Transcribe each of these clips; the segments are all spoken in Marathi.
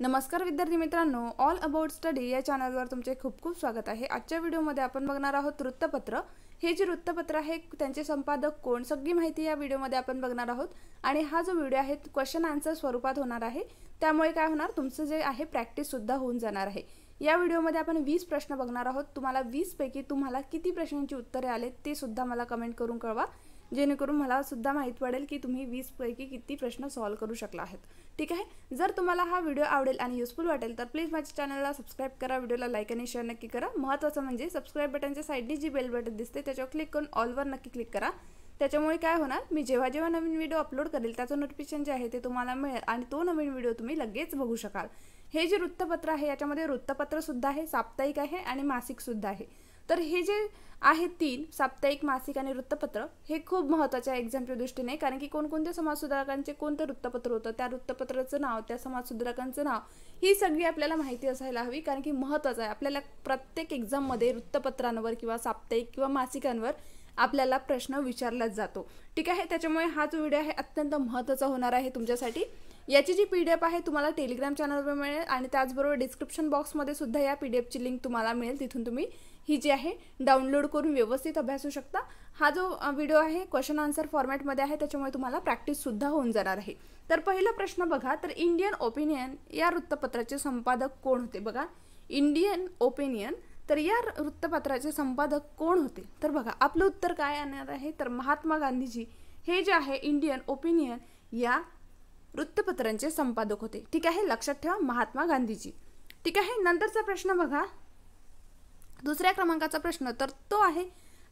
नमस्कार विद्यार्थी मित्रांनो ऑल अबाउट स्टडी या चॅनलवर तुमचे खूप खूप स्वागत आहे आजच्या व्हिडिओमध्ये आपण बघणार आहोत वृत्तपत्र हे जे वृत्तपत्र आहे त्यांचे संपादक कोण सगळी माहिती या व्हिडिओमध्ये आपण बघणार आहोत आणि हा जो व्हिडिओ आहे क्वेश्चन आन्सर स्वरूपात होणार आहे त्यामुळे काय होणार तुमचं जे आहे प्रॅक्टिससुद्धा होऊन जाणार आहे या व्हिडिओमध्ये आपण वीस प्रश्न बघणार आहोत तुम्हाला वीसपैकी तुम्हाला किती प्रश्नांची उत्तरे आले ते सुद्धा मला कमेंट करून कळवा जेणेकरून मला सुद्धा माहीत पडेल की तुम्ही पैकी किती प्रश्न सॉल्व्ह करू शकला आहेत ठीक आहे जर तुम्हाला हा व्हिडिओ आवडेल आणि युजफुल वाटेल तर प्लीज माझ्या चॅनलला सबस्क्राईब करा व्हिडिओला लाईक आणि शेअर नक्की करा महत्त्वाचं म्हणजे सबस्क्राईब बटनच्या साईडनी जी बेल बटन दिसते त्याच्यावर क्लिक करून ऑलवर नक्की क्लिक करा त्याच्यामुळे काय होणार मी जेव्हा जेव्हा नवीन व्हिडिओ अपलोड करेल त्याचं नोटिफिकेशन जे आहे ते तुम्हाला मिळेल आणि तो नवीन व्हिडिओ तुम्ही लगेच बघू शकाल हे जे वृत्तपत्र आहे याच्यामध्ये वृत्तपत्रसुद्धा आहे साप्ताहिक आहे आणि मासिकसुद्धा आहे तर हे जे आहे तीन साप्ताहिक मासिक आणि वृत्तपत्र हे खूप महत्त्वाचे आहे एक्झामच्या दृष्टीने कारण की कोणकोणत्या समाजसुधारकांचे कोणतं वृत्तपत्र होतं त्या वृत्तपत्राचं नाव त्या समाजसुधारकांचं नाव ही सगळी आपल्याला माहिती असायला हवी कारण की महत्त्वाचं आहे आपल्याला प्रत्येक एक्झाममध्ये वृत्तपत्रांवर किंवा साप्ताहिक किंवा मासिकांवर आपल्याला प्रश्न विचारलाच जातो ठीक आहे त्याच्यामुळे हा जो व्हिडिओ आहे अत्यंत महत्त्वाचा होणार आहे तुमच्यासाठी याची जी पी डी एफ आहे तुम्हाला टेलिग्राम चॅनलवर मिळेल आणि त्याचबरोबर डिस्क्रिप्शन बॉक्समध्ये सुद्धा या पी डी एफची लिंक तुम्हाला मिळेल तिथून तुम्ही ही जी आहे डाउनलोड करून व्यवस्थित अभ्यासू शकता हा जो व्हिडिओ आहे क्वेश्चन आन्सर फॉर्मॅटमध्ये आहे त्याच्यामुळे तुम्हाला प्रॅक्टिससुद्धा होऊन जाणार आहे तर पहिला प्रश्न बघा तर इंडियन ओपिनियन या वृत्तपत्राचे संपादक कोण होते बघा इंडियन ओपिनियन तर या वृत्तपत्राचे संपादक कोण होते तर बघा आपलं उत्तर काय येणार आहे तर महात्मा गांधीजी हे जे आहे इंडियन ओपिनियन या वृत्तपत्रांचे संपादक होते ठीक आहे लक्षात ठेवा महात्मा गांधीजी ठीक आहे नंतरचा प्रश्न बघा दुसऱ्या क्रमांकाचा प्रश्न तर तो आहे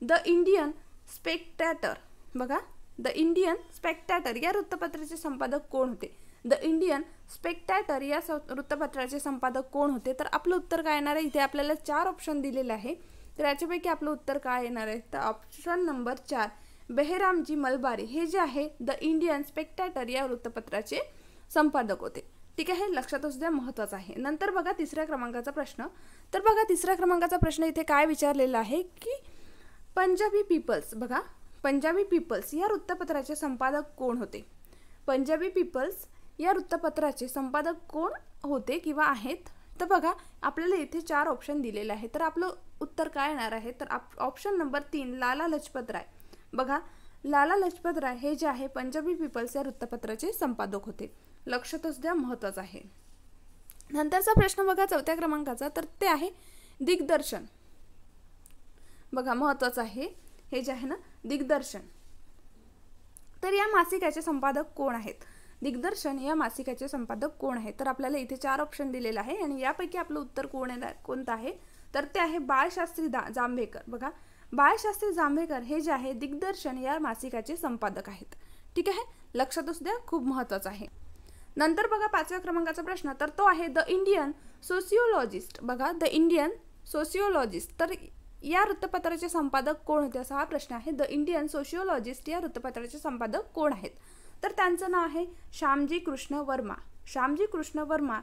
द इंडियन स्पेक्टॅटर बघा द इंडियन स्पेक्टॅटर या वृत्तपत्राचे संपादक कोण होते द इंडियन स्पेक्टॅटर या वृत्तपत्राचे संपादक कोण होते तर आपलं उत्तर काय येणार आहे इथे आपल्याला चार ऑप्शन दिलेलं आहे तर याच्यापैकी आपलं उत्तर काय येणार आहे तर ऑप्शन नंबर चार बेहरामजी मलबारी हे जे आहे द इंडियन स्पेक्टॅटर या वृत्तपत्राचे संपादक होते ठीक आहे लक्षात असू द्या महत्त्वाचं आहे नंतर बघा तिसऱ्या क्रमांकाचा प्रश्न तर बघा तिसऱ्या क्रमांकाचा प्रश्न इथे काय विचारलेला आहे की पंजाबी पीपल्स बघा पंजाबी पीपल्स या वृत्तपत्राचे संपादक कोण होते पंजाबी पीपल्स या वृत्तपत्राचे संपादक कोण होते किंवा आहेत तर बघा आपल्याला इथे चार ऑप्शन दिलेले आहे तर आपलं उत्तर काय येणार आहे तर ऑप्शन नंबर तीन लाला लजपत राय बघा लाला लजपत राय हे जे आहे पंजाबी पीपल्स या वृत्तपत्राचे संपादक होते लक्षातच द्या महत्वाचं आहे नंतरचा प्रश्न बघा चौथ्या क्रमांकाचा तर ते आहे दिग्दर्शन बघा महत्त्वाचं आहे हे जे आहे ना दिग्दर्शन तर या मासिकाचे संपादक कोण आहेत दिग्दर्शन या मासिकाचे संपादक कोण आहेत तर आपल्याला इथे चार ऑप्शन दिलेलं आहे आणि यापैकी आपलं उत्तर कोण कोणतं आहे तर ते आहे बाळशास्त्री दा जांभेकर बघा बाळशास्त्री जांभेकर हे जे आहे दिग्दर्शन या मासिकाचे संपादक आहेत ठीक आहे लक्षात असू द्या खूप महत्त्वाचं आहे नंतर बघा पाचव्या क्रमांकाचा प्रश्न तर तो आहे द इंडियन सोशिओलॉजिस्ट बघा द इंडियन सोशिओलॉजिस्ट तर या वृत्तपत्राचे संपादक कोण होते असा हा प्रश्न आहे द इंडियन सोशिओलॉजिस्ट या वृत्तपत्राचे संपादक कोण आहेत तर त्यांचं नाव आहे श्यामजी कृष्ण वर्मा श्यामजी कृष्ण वर्मा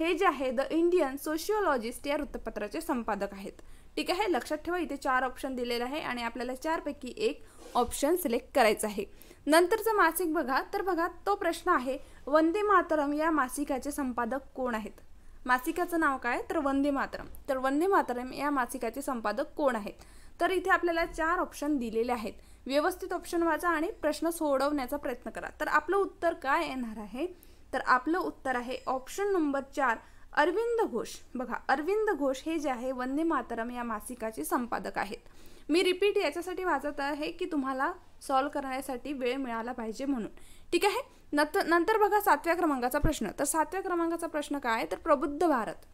हे जे आहे द इंडियन सोशिओलॉजिस्ट या वृत्तपत्राचे संपादक आहेत ठीक आहे लक्षात ठेवा इथे चार ऑप्शन दिलेलं आहे आणि आपल्याला चारपैकी एक ऑप्शन सिलेक्ट करायचं आहे नंतरचं मासिक बघा तर बघा तो प्रश्न आहे वंदे मातरम या मासिकाचे संपादक कोण आहेत मासिकाचं नाव काय तर वंदे मातरम तर वंदे मातरम या मासिकाचे संपादक कोण आहेत तर इथे आपल्याला चार ऑप्शन दिलेले आहेत व्यवस्थित ऑप्शन वाचा आणि प्रश्न सोडवण्याचा प्रयत्न करा तर आपलं उत्तर काय येणार आहे तर आपलं उत्तर आहे ऑप्शन नंबर चार अरविंद घोष बघा अरविंद घोष हे जे आहे वंदे मातरम या मासिकाचे संपादक आहेत मी रिपीट याच्यासाठी वाचत आहे की तुम्हाला सॉल्व करण्यासाठी वेळ मिळाला पाहिजे म्हणून ठीक आहे नंतर नंतर बघा सातव्या क्रमांकाचा प्रश्न तर सातव्या क्रमांकाचा प्रश्न काय तर प्रबुद्ध भारत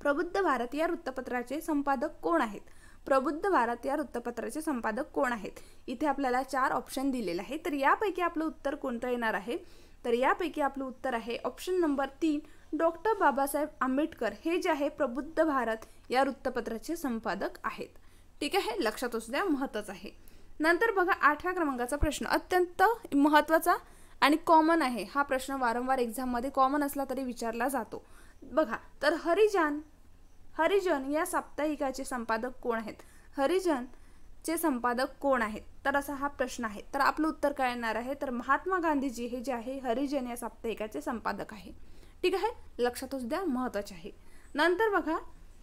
प्रबुद्ध भारत या वृत्तपत्राचे संपादक कोण आहेत प्रबुद्ध भारत या वृत्तपत्राचे संपादक कोण आहेत इथे आपल्याला चार ऑप्शन दिलेले आहे तर यापैकी आपलं उत्तर कोणतं येणार आहे तर यापैकी आपलं उत्तर आहे ऑप्शन नंबर तीन डॉक्टर बाबासाहेब आंबेडकर हे जे आहे प्रबुद्ध भारत या वृत्तपत्राचे संपादक आहेत ठीक आहे लक्षात असू द्या महत्त्वाचं आहे नंतर बघा आठव्या क्रमांकाचा प्रश्न अत्यंत महत्त्वाचा आणि कॉमन आहे हा प्रश्न वारंवार एक्झाममध्ये कॉमन असला तरी विचारला जातो बघा तर हरिजन हरिजन या साप्ताहिकाचे संपादक कोण आहेत हरिजन चे संपादक कोण आहेत तर असा हा प्रश्न आहे तर आपलं उत्तर काय येणार आहे तर महात्मा गांधीजी हे जे आहे हरिजन या साप्ताहिकाचे संपादक आहे ठीक आहे लक्षातच द्या महत्त्वाचे आहे नंतर बघा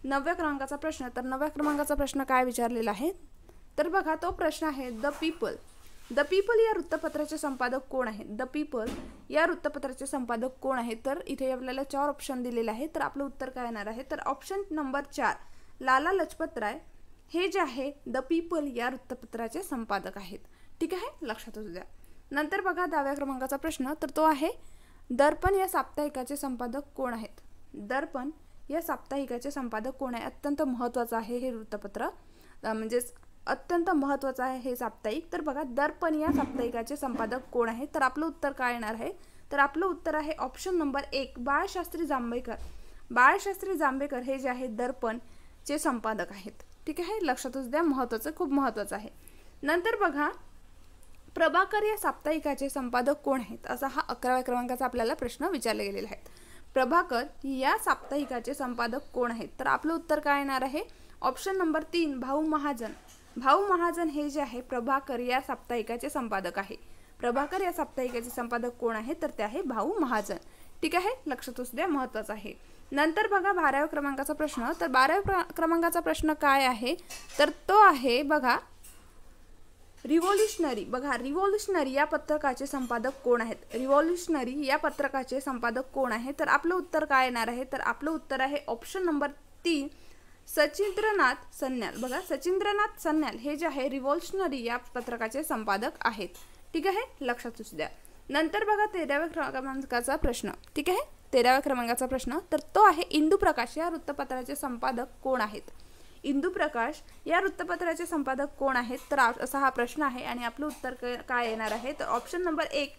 नवव्या क्रमांकाचा प्रश्न तर नवव्या क्रमांकाचा प्रश्न काय विचारलेला आहे तर बघा तो प्रश्न आहे द पीपल द पीपल या वृत्तपत्राचे संपादक कोण आहेत द पीपल या वृत्तपत्राचे संपादक कोण आहेत तर इथे आपल्याला चार ऑप्शन दिलेले आहे तर आपलं उत्तर काय येणार आहे तर ऑप्शन नंबर चार लाला लजपत राय हे जे आहे द पीपल या वृत्तपत्राचे संपादक आहेत ठीक आहे लक्षात द्या नंतर बघा दहाव्या क्रमांकाचा प्रश्न तर तो आहे दर्पण या साप्ताहिकाचे संपादक कोण आहेत दर्पण या साप्ताहिकाचे संपादक कोण आहे अत्यंत महत्त्वाचं आहे हे वृत्तपत्र म्हणजेच अत्यंत महत्त्वाचं आहे हे साप्ताहिक तर बघा दर्पण या साप्ताहिकाचे संपादक कोण आहे तर आपलं उत्तर काय येणार आहे तर आपलं उत्तर आहे ऑप्शन नंबर एक बाळशास्त्री जांभेकर बाळशास्त्री जांभेकर हे जे आहे दर्पण चे संपादक आहेत ठीक आहे लक्षातच द्या महत्त्वाचं खूप महत्त्वाचं आहे नंतर बघा प्रभाकर या साप्ताहिकाचे संपादक कोण आहेत असा हा अकराव्या क्रमांकाचा आपल्याला प्रश्न विचारला गेलेला आहे प्रभाकर या साप्ताहिकाचे संपादक कोण आहेत तर आपलं उत्तर काय येणार आहे ऑप्शन नंबर तीन भाऊ महाजन भाऊ महाजन हे जे आहे प्रभाकर या साप्ताहिकाचे संपादक आहे प्रभाकर या साप्ताहिकाचे संपादक कोण आहे तर ते आहे भाऊ महाजन ठीक आहे लक्षात असू द्या महत्वाचं आहे नंतर बघा बाराव्या क्रमांकाचा प्रश्न तर बाराव्या क्रमांकाचा प्रश्न काय आहे तर तो आहे बघा रिव्हॉल्युशनरी बघा रिव्हॉल्युशनरी या पत्रकाचे संपादक कोण आहेत रिव्हॉल्युशनरी या पत्रकाचे संपादक कोण आहे तर आपलं उत्तर काय येणार आहे तर आपलं उत्तर आहे ऑप्शन नंबर तीन सचिंद्रनाथ सन्याल बघा सचिंद्रनाथ सन्याल हे जे आहे रिव्हॉल्युशनरी या पत्रकाचे संपादक आहेत ठीक आहे लक्षात असू द्या नंतर बघा तेराव्या क्रमांकाचा प्रश्न ठीक आहे तेराव्या क्रमांकाचा प्रश्न तर तो आहे इंदू प्रकाश या वृत्तपत्राचे संपादक कोण आहेत प्रकाश या वृत्तपत्राचे संपादक कोण आहेत तर असा हा प्रश्न आहे आणि आपलं उत्तर काय येणार आहे तर ऑप्शन नंबर एक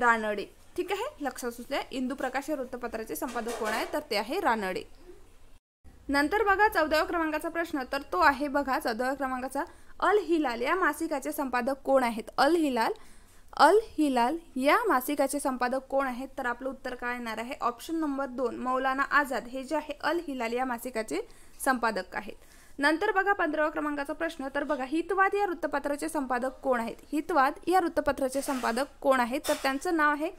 रानडे ठीक आहे लक्षात सुचल्या प्रकाश या वृत्तपत्राचे संपादक कोण आहे तर ते आहे रानडे नंतर बघा चौदाव्या क्रमांकाचा प्रश्न तर तो आहे बघा चौदाव्या क्रमांकाचा अल हिलाल या मासिकाचे संपादक कोण आहेत अल हिलाल अल हिलाल या मासिकाचे संपादक कोण आहेत तर आपलं उत्तर काय येणार आहे ऑप्शन नंबर दोन मौलाना आझाद हे जे आहे अल हिलाल या मासिकाचे संपादक आहेत नंतर बघा पंधरावा क्रमांकाचा प्रश्न तर बघा हितवाद या वृत्तपत्राचे संपादक कोण आहेत हितवाद या वृत्तपत्राचे संपादक कोण आहेत तर त्यांचं नाव आहे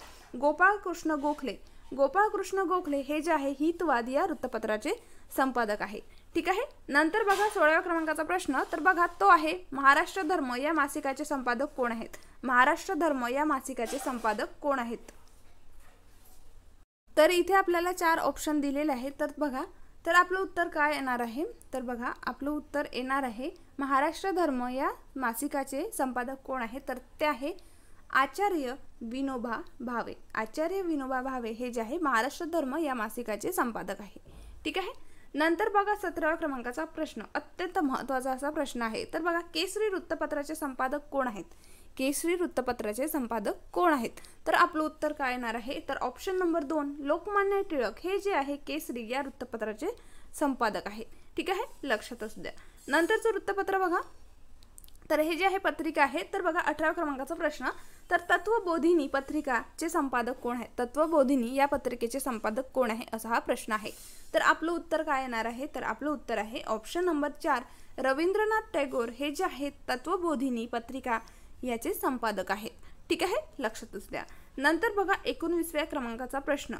गोपाळकृष्ण गोखले गोपाळकृष्ण गोखले हे जे आहे हितवाद या वृत्तपत्राचे संपादक आहे ठीक आहे नंतर बघा सोळाव्या क्रमांकाचा प्रश्न तर बघा तो आहे महाराष्ट्र धर्म या मासिकाचे संपादक कोण आहेत महाराष्ट्र धर्म या मासिकाचे संपादक कोण आहेत तर इथे आपल्याला चार ऑप्शन दिलेले आहेत तर बघा तर आपलं उत्तर काय येणार आहे तर बघा आपलं उत्तर येणार आहे महाराष्ट्र धर्म या मासिकाचे संपादक कोण आहे तर ते आहे आचार्य विनोबा भावे आचार्य विनोबा भावे हे जे आहे महाराष्ट्र धर्म या मासिकाचे संपादक आहे ठीक आहे नंतर बघा सतराव्या क्रमांकाचा प्रश्न अत्यंत महत्वाचा असा प्रश्न आहे तर बघा केसरी वृत्तपत्राचे संपादक कोण आहेत केसरी वृत्तपत्राचे संपादक कोण आहेत तर आपलं उत्तर काय येणार आहे तर ऑप्शन नंबर दोन लोकमान्य टिळक हे जे आहे केसरी या वृत्तपत्राचे संपादक आहेत ठीक आहे लक्षात असू द्या नंतरचं वृत्तपत्र बघा तर हे जे आहे पत्रिका आहे तर बघा अठरा क्रमांकाचा प्रश्न तर तत्वबोधिनी पत्रिकाचे संपादक कोण आहे तत्वबोधिनी या पत्रिकेचे संपादक कोण आहे असा हा प्रश्न आहे तर आपलं उत्तर काय येणार आहे तर आपलं उत्तर आहे ऑप्शन नंबर चार रवींद्रनाथ टॅगोर हे जे आहेत तत्वबोधिनी पत्रिका याचे संपादक आहेत ठीक आहे लक्षातच द्या नंतर बघा एकोणवीसव्या क्रमांकाचा प्रश्न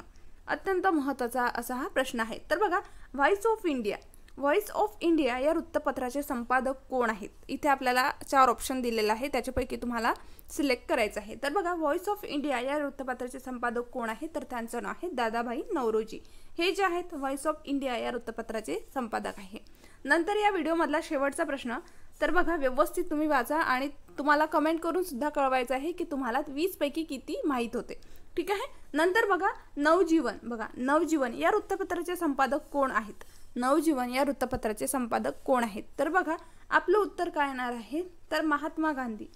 अत्यंत महत्त्वाचा असा हा प्रश्न आहे तर बघा voice of India voice of India या वृत्तपत्राचे संपादक कोण आहेत इथे आपल्याला चार ऑप्शन दिलेला आहे त्याच्यापैकी तुम्हाला सिलेक्ट करायचं आहे तर बघा व्हॉइस ऑफ इंडिया या वृत्तपत्राचे संपादक कोण आहेत तर त्यांचं नाव आहे दादाभाई नवरोजी हे जे आहेत व्हॉइस ऑफ इंडिया या वृत्तपत्राचे संपादक आहे नंतर या व्हिडिओमधला शेवटचा प्रश्न तर बघा व्यवस्थित तुम्ही वाचा आणि तुम्हाला कमेंट करून सुद्धा कळवायचं आहे की तुम्हाला वीसपैकी किती माहीत होते ठीक आहे नंतर बघा नवजीवन बघा नवजीवन या वृत्तपत्राचे संपादक कोण आहेत नवजीवन या वृत्तपत्राचे संपादक कोण आहेत तर बघा आपलं उत्तर काय येणार आहे तर महात्मा गांधी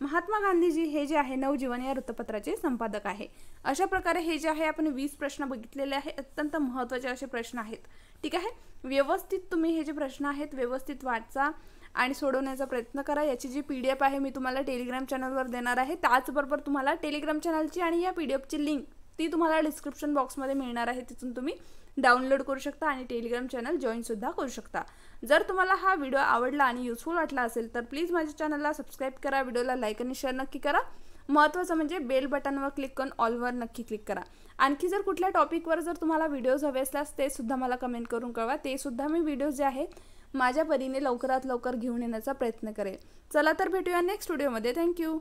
महात्मा गांधीजी हे जे आहे नवजीवन या वृत्तपत्राचे संपादक आहे अशा प्रकारे हे जे आहे आपण वीस प्रश्न बघितलेले आहे अत्यंत महत्त्वाचे असे प्रश्न आहेत ठीक आहे व्यवस्थित तुम्ही हे जे प्रश्न आहेत व्यवस्थित वाचा आणि सोडवण्याचा प्रयत्न करा याची जी पी डी एफ आहे मी तुम्हाला टेलिग्राम चॅनलवर देणार आहे त्याचबरोबर तुम्हाला टेलिग्राम चॅनलची आणि या पी डी एफची लिंक ती तुम्हाला डिस्क्रिप्शन बॉक्समध्ये मिळणार आहे तिथून तुम्ही डाउनलोड करू शकता आणि टेलिग्राम चॅनल जॉईनसुद्धा करू शकता जर तुम्हाला हा व्हिडिओ आवडला आणि युजफुल वाटला असेल तर प्लीज माझ्या चॅनलला सबस्क्राईब करा व्हिडिओला लाईक आणि शेअर नक्की करा महत्त्वाचं म्हणजे बेल बटनवर क्लिक करून ऑलवर नक्की क्लिक करा आणखी जर कुठल्या टॉपिकवर जर तुम्हाला व्हिडिओज हवे असल्यास ते सुद्धा मला कमेंट करून कळवा ते सुद्धा मी व्हिडिओज जे आहेत माझ्या परीने लवकरात लवकर घेऊन येण्याचा प्रयत्न करेल चला तर भेटूया नेक्स्ट व्हिडिओमध्ये थँक्यू